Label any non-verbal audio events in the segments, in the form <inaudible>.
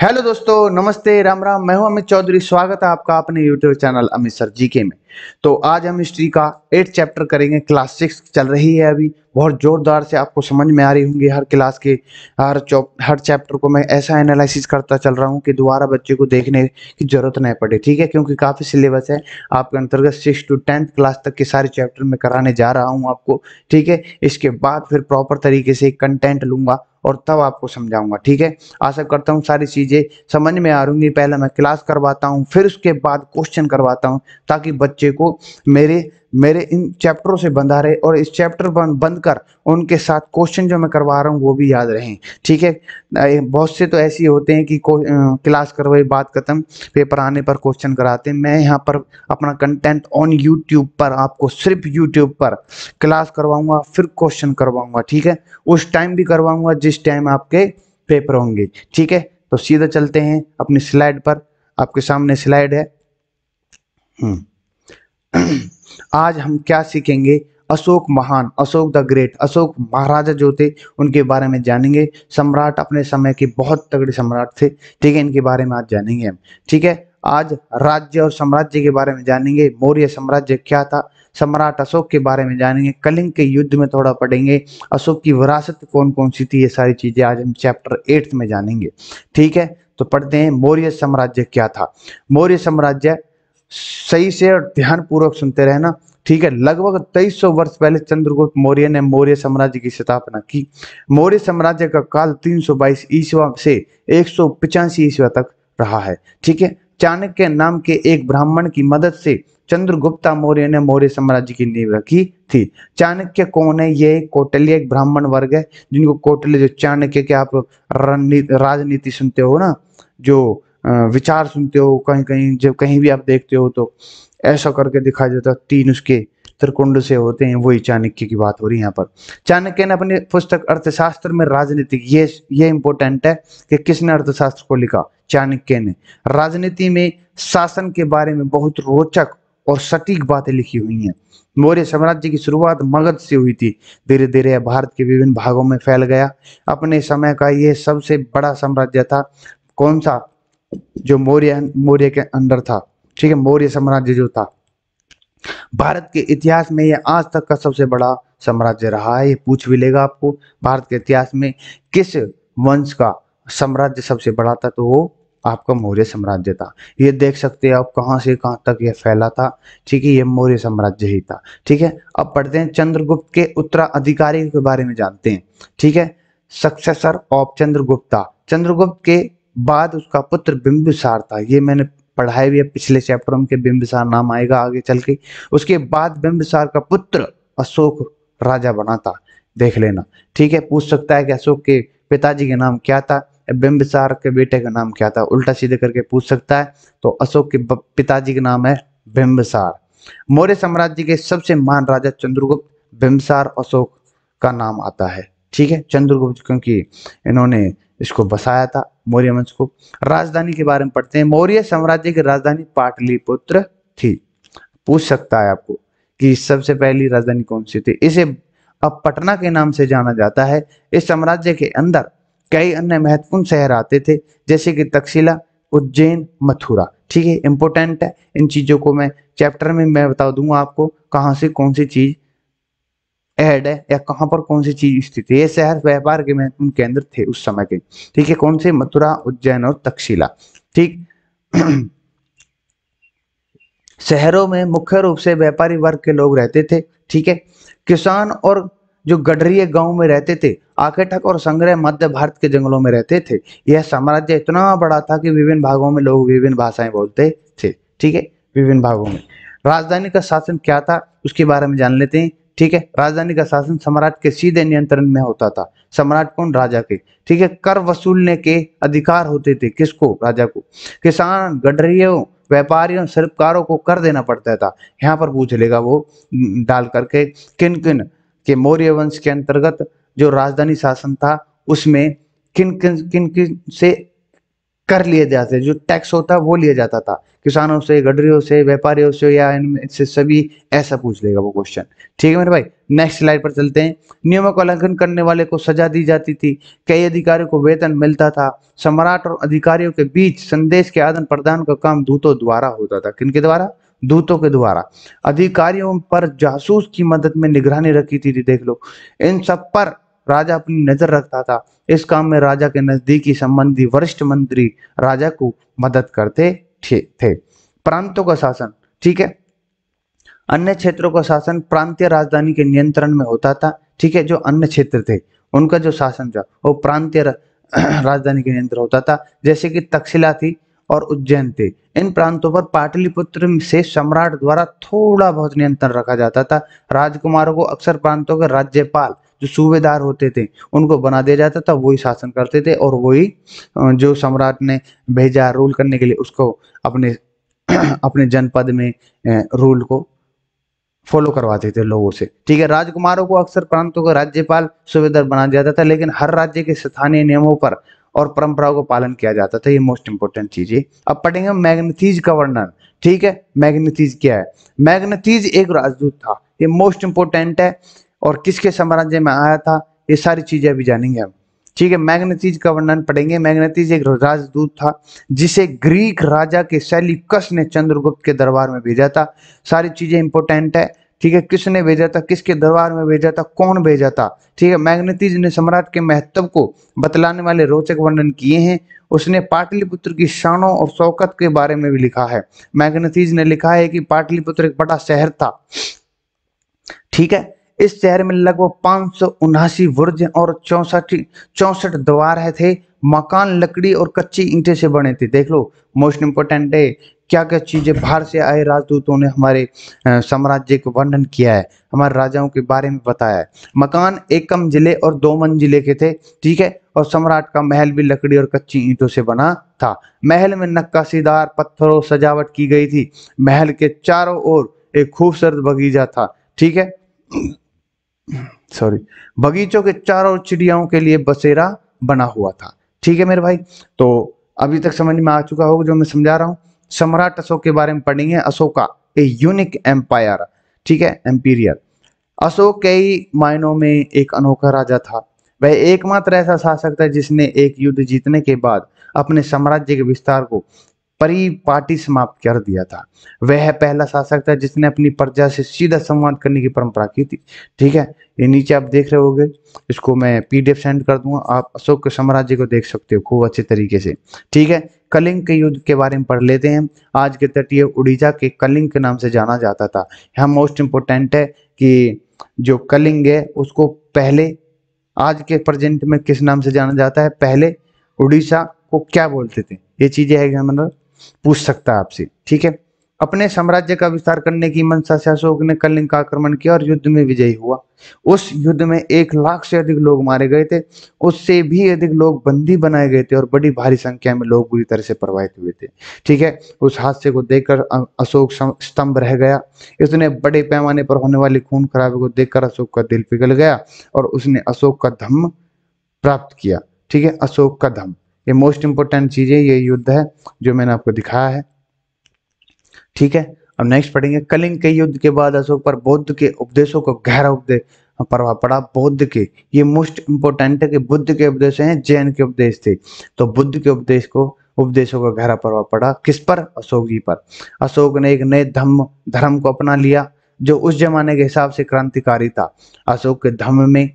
hello दोस्तों नमस्ते राम राम मैं हूं अमित चौधरी स्वागत है आपका अपने YouTube channel Amit sir GK में तो आज हम हिस्ट्री का एट चैप्टर करेंगे क्लास सिक्स चल रही है अभी बहुत ज़ोरदार से आपको समझ में आ रही होंगी हर क्लास के हर हर चैप्टर को मैं ऐसा एनालिसिस करता चल रहा हूँ कि दोबारा बच्चे को देखने की ज़रूरत नहीं पड़े ठीक है क्योंकि काफ़ी सिलेबस है आपके अंतर्गत सिक्स टू टेंथ क्लास तक के सारे चैप्टर में कराने जा रहा हूँ आपको ठीक है इसके बाद फिर प्रॉपर तरीके से कंटेंट लूंगा और तब आपको समझाऊंगा ठीक है आशा करता हूँ सारी चीज़ें समझ में आ रूंगी पहले मैं क्लास करवाता हूँ फिर उसके बाद क्वेश्चन करवाता हूँ ताकि बच्चे बच्चे को मेरे मेरे इन चैप्टरों से बंधा रहे और इस चैप्टर बंद बंद कर उनके साथ क्वेश्चन जो मैं करवा रहा हूँ वो भी याद रहें ठीक है बहुत से तो ऐसे होते हैं कि क्लास करवाई बात खत्म पेपर आने पर क्वेश्चन कराते हैं मैं यहाँ पर अपना कंटेंट ऑन यूट्यूब पर आपको सिर्फ यूट्यूब पर क्लास करवाऊंगा फिर क्वेश्चन करवाऊंगा ठीक है उस टाइम भी करवाऊंगा जिस टाइम आपके पेपर होंगे ठीक है तो सीधा चलते हैं अपनी स्लाइड पर आपके सामने स्लाइड है हम्म आज हम क्या सीखेंगे अशोक महान अशोक द ग्रेट अशोक महाराजा जो थे उनके बारे में जानेंगे सम्राट अपने समय के बहुत तगड़े सम्राट थे ठीक है इनके बारे में आज जानेंगे हम ठीक है आज राज्य और साम्राज्य के बारे में जानेंगे मौर्य साम्राज्य क्या था सम्राट अशोक के बारे में जानेंगे कलिंग के युद्ध में थोड़ा पढ़ेंगे अशोक की विरासत कौन कौन सी थी ये सारी चीजें आज हम चैप्टर एट्थ में जानेंगे ठीक है तो पढ़ते हैं मौर्य साम्राज्य क्या था मौर्य साम्राज्य सही से और ध्यान पूर्वक सुनते रहना ठीक है लगभग 2300 वर्ष पहले चंद्रगुप्त मौर्य ने मौर्य साम्राज्य की स्थापना की मौर्य साम्राज्य का काल 322 ईस्वा से एक सौ तक रहा है ठीक है चाणक्य नाम के एक ब्राह्मण की मदद से चंद्रगुप्ता मौर्य ने मौर्य साम्राज्य की नींव रखी थी चाणक्य कौन है ये कोटल्य एक ब्राह्मण वर्ग है जिनको कोटल्य जो चाणक्य के आप राजनीति सुनते हो ना जो विचार सुनते हो कहीं कहीं जब कहीं भी आप देखते हो तो ऐसा करके दिखाया जाता तीन उसके त्रिकुंड से होते हैं वही चाणक्य की बात हो रही है यहाँ पर चाणक्य ने अपनी पुस्तक अर्थशास्त्र में राजनीति ये ये इंपॉर्टेंट है कि किसने अर्थशास्त्र को लिखा चाणक्य ने राजनीति में शासन के बारे में बहुत रोचक और सटीक बातें लिखी हुई हैं मौर्य साम्राज्य की शुरुआत मगध से हुई थी धीरे धीरे यह भारत के विभिन्न भागों में फैल गया अपने समय का यह सबसे बड़ा साम्राज्य था कौन सा जो मौर्य मौर्य के अंदर था ठीक है मौर्य साम्राज्य जो था भारत के इतिहास में यह आज तक का सबसे बड़ा साम्राज्य रहा है ये पूछ भी लेगा आपको भारत के इतिहास में किस वंश का साम्राज्य सबसे बड़ा था तो वो आपका मौर्य साम्राज्य था ये देख सकते हैं आप कहां से कहां तक ये फैला था ठीक है ये मौर्य साम्राज्य ही था ठीक है अब पढ़ते हैं चंद्रगुप्त के उत्तराधिकारी के बारे में जानते हैं ठीक है सक्सेसर ऑफ चंद्रगुप्ता चंद्रगुप्त के बाद उसका पुत्र बिंबिसार था ये मैंने भी है पिछले चैप्टर में बिंबिसार नाम आएगा आगे चल के उसके बाद बिंबिसार का पुत्र अशोक राजा बना था देख लेना ठीक है पूछ सकता है कि अशोक के पिताजी के नाम क्या था बिंबिसार के बेटे का नाम क्या था उल्टा सीधे करके पूछ सकता है तो अशोक के पिताजी का नाम है बिंबिसार मौर्य साम्राज्य के सबसे महान राजा चंद्रगुप्त बिंबिसार अशोक का नाम आता है ठीक है चंद्रगुप्त क्योंकि इन्होंने इसको बसाया था मौर्य वंश को राजधानी के बारे में पढ़ते हैं मौर्य साम्राज्य की राजधानी पाटलिपुत्र थी पूछ सकता है आपको कि सबसे पहली राजधानी कौन सी थी इसे अब पटना के नाम से जाना जाता है इस साम्राज्य के अंदर कई अन्य महत्वपूर्ण शहर आते थे जैसे कि तक्षशिला उज्जैन मथुरा ठीक है इंपोर्टेंट है इन चीज़ों को मैं चैप्टर में मैं बता दूंगा आपको कहाँ से कौन सी चीज़ ऐड है या कहाँ पर कौन सी चीज स्थित है ये शहर व्यापार के महत्वपूर्ण केंद्र थे उस समय के ठीक है कौन से मथुरा उज्जैन और तक्षशिला ठीक शहरों में मुख्य रूप से व्यापारी वर्ग के लोग रहते थे ठीक है किसान और जो गडरीय गांव में रहते थे आकेटक और संग्रह मध्य भारत के जंगलों में रहते थे यह साम्राज्य इतना बड़ा था कि विभिन्न भागों में लोग विभिन्न भाषाएं बोलते थे ठीक है विभिन्न भागों में राजधानी का शासन क्या था उसके बारे में जान लेते हैं ठीक है राजधानी का शासन सम्राट के सीधे नियंत्रण में होता था सम्राट कौन राजा के ठीक है कर वसूलने के अधिकार होते थे किसको राजा को किसान गडरियों व्यापारियों शिल्पकारों को कर देना पड़ता था यहाँ पर पूछ लेगा वो डाल करके किन किन के मौर्य वंश के अंतर्गत जो राजधानी शासन था उसमें किन किन किन किन से कर लिए जाते जो टैक्स होता है वो लिया जाता था किसानों से गडरियों से व्यापारियों से या इनसे सभी ऐसा पूछ लेगा वो क्वेश्चन ठीक है मेरे भाई नेक्स्ट स्लाइड पर चलते हैं नियमों का उल्लंघन करने वाले को सजा दी जाती थी कई अधिकारियों को वेतन मिलता था सम्राट और अधिकारियों के बीच संदेश के आदान प्रदान का काम दूतों द्वारा होता था किन द्वारा दूतों के द्वारा अधिकारियों पर जासूस की मदद में निगरानी रखी थी, थी देख लो इन सब पर राजा अपनी नजर रखता था इस काम में राजा के नजदीकी संबंधी वरिष्ठ मंत्री राजा को मदद करते थे प्रांतों का शासन ठीक है अन्य क्षेत्रों का शासन प्रांतीय राजधानी के नियंत्रण में होता था ठीक है जो अन्य क्षेत्र थे उनका जो शासन था वो प्रांतीय <clears throat> राजधानी के नियंत्रण होता था जैसे कि तक्षशिला थी और उज्जैन थे इन प्रांतों पर पाटलिपुत्र से सम्राट द्वारा थोड़ा बहुत नियंत्रण रखा जाता था राजकुमारों को अक्सर प्रांतों के राज्यपाल जो सूबेदार होते थे उनको बना दिया जाता था वही शासन करते थे और वही जो सम्राट ने भेजा रूल करने के लिए उसको अपने <clears throat> अपने जनपद में रूल को फॉलो करवाते थे लोगों से ठीक है राजकुमारों को अक्सर प्रांतों का राज्यपाल सूबेदार बना दिया जाता था लेकिन हर राज्य के स्थानीय नियमों पर और परंपराओं का पालन किया जाता था ये मोस्ट इंपोर्टेंट चीज है अब पढ़ेंगे मैग्नेटीज गवर्नर ठीक है मैग्नेटीज क्या है मैग्नेटीज एक राजदूत था ये मोस्ट इंपोर्टेंट है और किसके साम्राज्य में आया था ये सारी चीजें अभी जानेंगे आप ठीक है मैग्नेटीज का वर्णन पढ़ेंगे मैग्नेटीज एक राजदूत था जिसे ग्रीक राजा के शैलिकस ने चंद्रगुप्त के दरबार में भेजा था सारी चीजें इंपोर्टेंट है ठीक है किसने भेजा था किसके दरबार में भेजा था कौन भेजा था ठीक है मैग्नेटीज ने सम्राट के महत्व को बतलाने वाले रोचक वर्णन किए हैं उसने पाटलिपुत्र की शानों और शौकत के बारे में भी लिखा है मैग्नेटीज ने लिखा है कि पाटलिपुत्र एक बड़ा शहर था ठीक है इस शहर में लगभग पांच सौ उनासी बुर्ज और चौसठ चौसठ द्वार है थे मकान लकड़ी और कच्ची ईंटे से बने थे देख लो मोस्ट इंपोर्टेंट है क्या क्या चीजें बाहर से आए राजदूतों ने हमारे साम्राज्य को वर्णन किया है हमारे राजाओं के बारे में बताया है मकान एकम जिले और दो मंजिले के थे ठीक है और सम्राट का महल भी लकड़ी और कच्ची ईंटों से बना था महल में नक्काशीदार पत्थरों सजावट की गई थी महल के चारों ओर एक खूबसूरत बगीचा था ठीक है सॉरी बगीचों के चारों चिड़ियाओं के लिए बसेरा बना हुआ था ठीक है मेरे भाई तो अभी तक समझ में आ चुका होगा जो मैं समझा रहा हूँ सम्राट अशोक के बारे में पढ़ेंगे अशोका ए यूनिक एम्पायर ठीक है एम्पीरियर अशोक कई मायनों में एक अनोखा राजा था वह एकमात्र ऐसा शासक था जिसने एक युद्ध जीतने के बाद अपने साम्राज्य के विस्तार को परिपाटी समाप्त कर दिया था वह पहला शासक था जिसने अपनी प्रजा से सीधा संवाद करने की परंपरा की थी ठीक है ये नीचे आप देख रहे होगे इसको मैं पीडीएफ सेंड कर दूंगा आप अशोक साम्राज्य को देख सकते हो खूब अच्छे तरीके से ठीक है कलिंग के युद्ध के बारे में पढ़ लेते हैं आज के तटीय उड़ीसा के कलिंग के नाम से जाना जाता था यह मोस्ट इम्पोर्टेंट है कि जो कलिंग है उसको पहले आज के प्रेजेंट में किस नाम से जाना जाता है पहले उड़ीसा को क्या बोलते थे ये चीजें है हमारा पूछ सकता है आपसे ठीक है अपने साम्राज्य का विस्तार करने की मंशा से अशोक ने कलिंग का आक्रमण किया और युद्ध में विजयी हुआ उस युद्ध में एक लाख से अधिक लोग मारे गए थे उससे भी अधिक लोग बंदी बनाए गए थे और बड़ी भारी संख्या में लोग बुरी तरह से प्रभावित हुए थे ठीक है उस हादसे को देखकर अशोक स्तंभ रह गया इसने बड़े पैमाने पर होने वाली खून खराबे को देखकर अशोक का दिल पिघल गया और उसने अशोक का धम्म प्राप्त किया ठीक है अशोक का धम्म ये मोस्ट इंपोर्टेंट चीज़ है ये युद्ध है जो मैंने आपको दिखाया है ठीक है अब नेक्स्ट पढ़ेंगे कलिंग के युद्ध के बाद अशोक पर बौद्ध के उपदेशों को गहरा उपदेश प्रभाव पड़ा बौद्ध के ये मोस्ट इंपोर्टेंट है कि बुद्ध के उपदेश हैं जैन के उपदेश थे तो बुद्ध के उपदेश को उपदेशों का गहरा प्रभाव पड़ा किस पर अशोक जी पर अशोक ने एक नए धर्म धर्म को अपना लिया जो उस जमाने के हिसाब से क्रांतिकारी था अशोक के धर्म में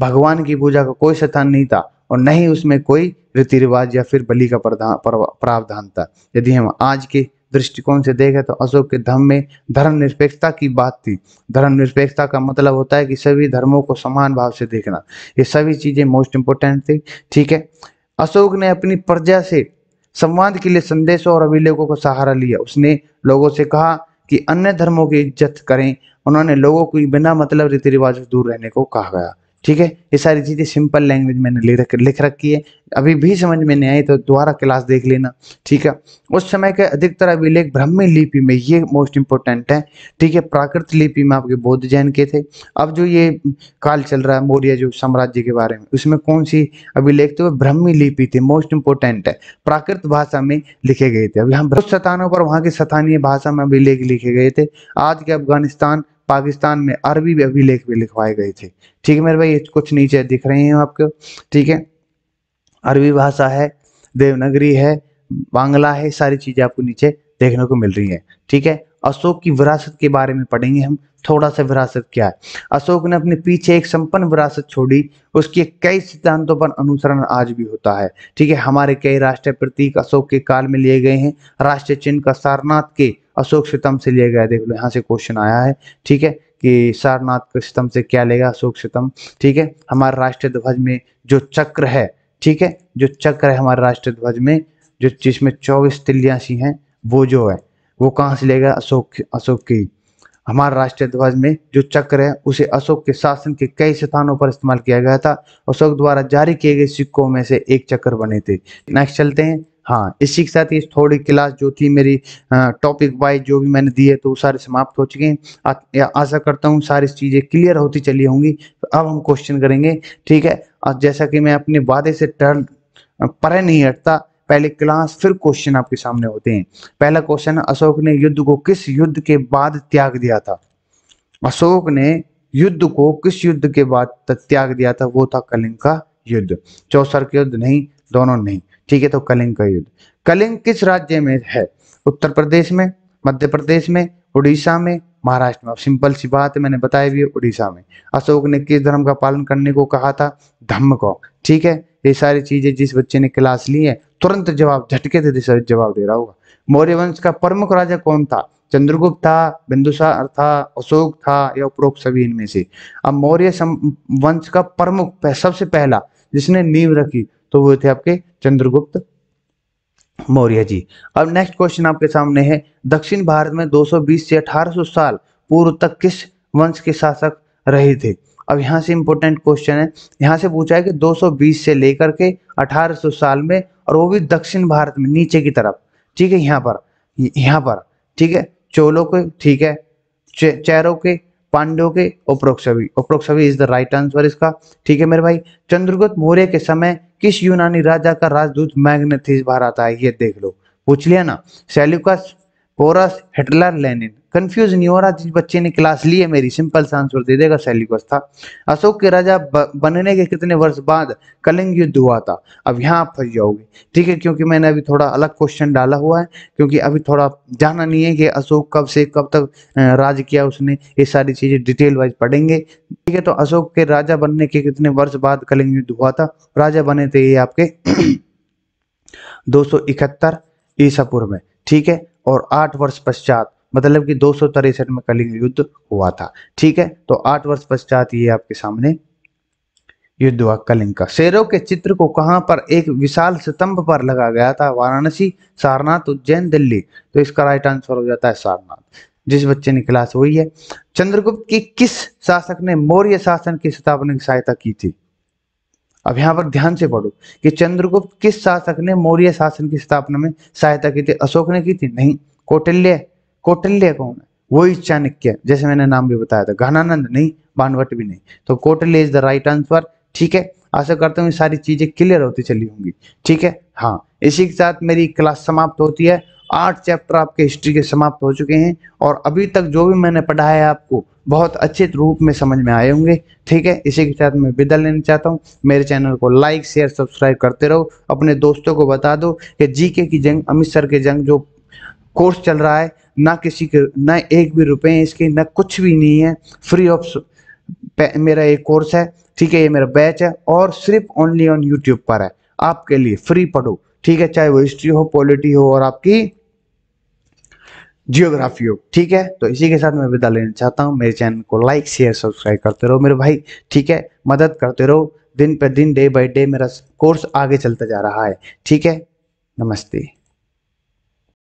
भगवान की पूजा का को कोई स्थान नहीं था और न ही उसमें कोई रीति रिवाज या फिर बलि का प्रावधान था यदि हम आज के दृष्टिकोण से देखें तो अशोक के धर्म में धर्मनिरपेक्षता की बात थी धर्मनिरपेक्षता का मतलब होता है कि सभी धर्मों को समान भाव से देखना ये सभी चीजें मोस्ट इंपोर्टेंट थी ठीक है अशोक ने अपनी प्रजा से संवाद के लिए संदेशों और अभिलेखों का सहारा लिया उसने लोगों से कहा कि अन्य धर्मों की इज्जत करें उन्होंने लोगों को बिना मतलब रीति रिवाज दूर रहने को कहा गया ठीक है ये सारी चीज़ें सिंपल लैंग्वेज मैंने लिख लिख रखी है अभी भी समझ में नहीं आई तो दोबारा क्लास देख लेना ठीक है उस समय के अधिकतर अभिलेख ब्राह्मी लिपि में ये मोस्ट इंपोर्टेंट है ठीक है प्राकृत लिपि में आपके बौद्ध जैन के थे अब जो ये काल चल रहा है मौर्य जो साम्राज्य के बारे में उसमें कौन सी अभिलेख थे वो ब्राह्मी लिपि थे मोस्ट इंपोर्टेंट है प्राकृत भाषा में लिखे गए थे अभी हम स्थानों पर वहां की स्थानीय भाषा में अभिलेख लिखे गए थे आज के अफगानिस्तान पाकिस्तान में अरबी अभिलेख भी लिखवाए गए थे ठीक है मेरे भाई कुछ नीचे दिख रहे हैं आपको ठीक है अरबी भाषा है देवनागरी है बांग्ला है सारी चीजें आपको नीचे देखने को मिल रही है ठीक है अशोक की विरासत के बारे में पढ़ेंगे हम थोड़ा सा विरासत क्या है अशोक ने अपने पीछे एक संपन्न विरासत छोड़ी उसके कई सिद्धांतों पर अनुसरण आज भी होता है ठीक है हमारे कई राष्ट्रीय प्रतीक अशोक के काल में लिए गए हैं राष्ट्रीय चिन्ह का सारनाथ के अशोक सितम से लिया गया देख लो यहाँ से क्वेश्चन आया है ठीक है कि सारनाथ के सितम से क्या लेगा अशोक सितम ठीक है हमारे राष्ट्रीय ध्वज में जो चक्र है ठीक है जो चक्र है हमारे राष्ट्रीय ध्वज में जो जिसमें चौबीस तिल्लियाँ सी हैं वो जो है वो कहाँ से लेगा अशोक अशोक की हमारे राष्ट्रीय ध्वज में जो चक्र है उसे अशोक के शासन के कई स्थानों पर इस्तेमाल किया गया था अशोक द्वारा जारी किए गए सिक्कों में से एक चक्र बने थे नेक्स्ट चलते हैं हाँ इसी के साथ इस थोड़ी क्लास जो थी मेरी टॉपिक वाइज जो भी मैंने दी है तो सारे समाप्त हो चुके हैं आशा करता हूँ सारी चीज़ें क्लियर होती चली होंगी तो अब हम क्वेश्चन करेंगे ठीक है और जैसा कि मैं अपने वादे से टर्न परे नहीं हटता पहले क्लास फिर क्वेश्चन आपके सामने होते हैं पहला क्वेश्चन अशोक ने युद्ध को किस युद्ध के बाद त्याग दिया था अशोक ने युद्ध को किस युद्ध के बाद त्याग दिया था वो था कलिंग का युद्ध चौसर के युद्ध नहीं दोनों नहीं ठीक है तो कलिंग का युद्ध कलिंग किस राज्य में है उत्तर प्रदेश में मध्य प्रदेश में उड़ीसा में महाराष्ट्र में अब सिंपल सी बात है मैंने बताया भी उड़ीसा में अशोक ने किस धर्म का पालन करने को कहा था धम्म को ठीक है ये सारी चीजें जिस बच्चे ने क्लास ली है तुरंत जवाब झटके से जवाब दे रहा होगा मौर्य वंश का प्रमुख राजा कौन था चंद्रगुप्त था बिंदुसार था अशोक था या उपरोक्त सभी इनमें से अब मौर्य वंश का प्रमुख सबसे पहला जिसने नींव रखी तो वो थे आपके चंद्रगुप्त मौर्य जी अब नेक्स्ट क्वेश्चन आपके सामने है दक्षिण भारत में 220 से 1800 साल पूर्व तक किस वंश के शासक रहे थे अब यहाँ से इंपोर्टेंट क्वेश्चन है यहाँ से पूछा है कि 220 से लेकर के 1800 साल में और वो भी दक्षिण भारत में नीचे की तरफ ठीक है यहाँ पर यहाँ पर ठीक है चोलों के ठीक है चैरो के पांडो के उपरोक्षवी उपरोक्षवी इज द राइट आंसर इसका ठीक है मेरे भाई चंद्रगुप्त मौर्य के समय किस यूनानी राजा का राजदूत मैग्नेथिस भारत आया ये देख लो पूछ लिया ना सेल्यूकस होरस हिटलर लेनिन कंफ्यूज नहीं हो रहा जिस बच्चे ने क्लास ली है मेरी सिंपल सा आंसर दे देगा सेलिकस था अशोक के राजा बनने के कितने वर्ष बाद कलिंग युद्ध हुआ था अब यहाँ आप फंस जाओगे ठीक है क्योंकि मैंने अभी थोड़ा अलग क्वेश्चन डाला हुआ है क्योंकि अभी थोड़ा जाना नहीं है कि अशोक कब से कब तक राज किया उसने ये सारी चीजें डिटेल वाइज पढ़ेंगे ठीक है तो अशोक के राजा बनने के कितने वर्ष बाद कलिंग युद्ध हुआ था राजा बने थे ये आपके <clears throat> दो सौ इकहत्तर ईसापुर में ठीक है और आठ वर्ष पश्चात मतलब कि दो में कलिंग युद्ध हुआ था ठीक है तो आठ वर्ष पश्चात ये आपके सामने युद्ध हुआ कलिंग का शेरों के चित्र को कहाँ पर एक विशाल स्तंभ पर लगा गया था वाराणसी सारनाथ उज्जैन दिल्ली तो इसका राइट आंसर हो जाता है सारनाथ जिस बच्चे ने क्लास हुई है चंद्रगुप्त की किस शासक ने मौर्य शासन की स्थापना की सहायता की थी अब यहाँ पर ध्यान से पढ़ो कि चंद्रगुप्त किस शासक ने मौर्य शासन की स्थापना में सहायता की थी अशोक ने की थी नहीं कौटिल्य कौटिल्य कौन है वो चाणक्य जैसे मैंने नाम भी बताया था घनानंद नहीं बानवट भी नहीं तो Kautilya is the right answer ठीक है आशा करता हूँ सारी चीजें क्लियर होती चली होंगी ठीक है हाँ इसी के साथ मेरी क्लास समाप्त होती है आठ चैप्टर आपके हिस्ट्री के समाप्त हो चुके हैं और अभी तक जो भी मैंने पढ़ा है आपको बहुत अच्छे रूप में समझ में आए होंगे ठीक है इसी के साथ मैं विदा लेना चाहता हूँ मेरे चैनल को लाइक शेयर सब्सक्राइब करते रहो अपने दोस्तों को बता दो कि जीके की जंग अमित सर की जंग जो कोर्स चल रहा है ना किसी के ना एक भी रुपए इसके ना कुछ भी नहीं है फ्री ऑफ मेरा ये कोर्स है ठीक है ये मेरा बैच है और सिर्फ ओनली ऑन यूट्यूब पर है आपके लिए फ्री पढ़ो ठीक है चाहे वो हिस्ट्री हो पॉलिटी हो और आपकी जियोग्राफी हो ठीक है तो इसी के साथ मैं विदा लेना चाहता हूँ मेरे चैनल को लाइक शेयर सब्सक्राइब करते रहो मेरे भाई ठीक है मदद करते रहो दिन पर दिन डे बाई डे मेरा कोर्स आगे चलता जा रहा है ठीक है नमस्ते